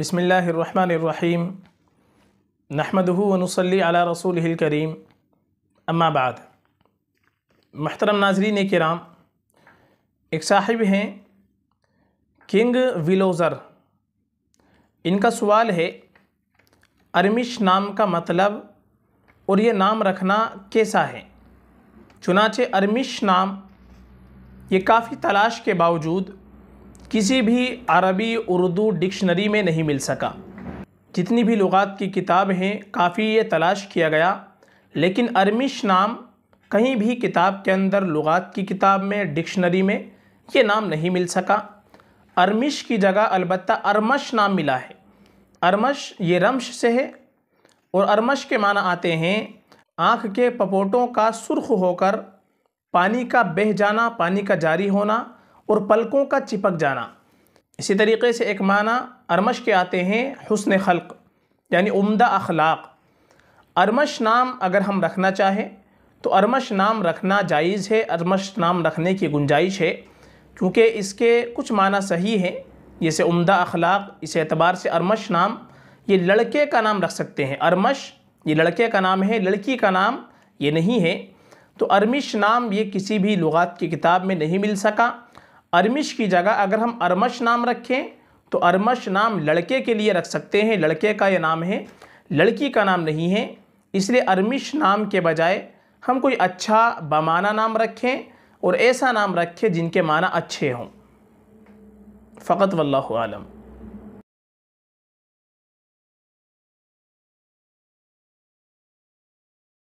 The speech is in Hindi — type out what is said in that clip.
बसमीम नहमदूनसली अला रसूल करीम अम्माबाद महतरम नाजरीन कराम एक साहिब हैं किंग विलोज़र इनका सवाल है अरमिश नाम का मतलब और ये नाम रखना कैसा है चुनाचे अरमिश नाम ये काफ़ी तलाश के बावजूद किसी भी अरबी उर्दू डिक्शनरी में नहीं मिल सका जितनी भी लुगात की किताब हैं काफ़ी ये तलाश किया गया लेकिन अरमिश नाम कहीं भी किताब के अंदर लुगात की किताब में डिक्शनरी में ये नाम नहीं मिल सका अरमिश की जगह अलबत्ता अरमश नाम मिला है अरमश ये रमश से है और अरमश के माना आते हैं आँख के पपोटों का सुर्ख होकर पानी का बह जाना पानी का जारी होना और पलकों का चिपक जाना इसी तरीके से एक माना अरमश के आते हैं हसन खल्क यानी उम्दा अखलाक अरमश नाम अगर हम रखना चाहें तो अरमश नाम रखना जायज़ है अरमश नाम रखने की गुंजाइश है क्योंकि इसके कुछ माना सही हैं जैसे उम्दा अखलाक इस एतबार से अरमश नाम ये लड़के का नाम रख सकते हैं अरमश ये लड़के का नाम है लड़की का नाम ये नहीं है तो अरमिश नाम ये किसी भी लुगात की किताब में नहीं मिल सका अरमिश की जगह अगर हम अरमश नाम रखें तो अरमश नाम लड़के के लिए रख सकते हैं लड़के का ये नाम है लड़की का नाम नहीं है इसलिए अरमिश नाम के बजाय हम कोई अच्छा बमाना नाम रखें और ऐसा नाम रखें जिनके माना अच्छे हों फ़कत वल्लम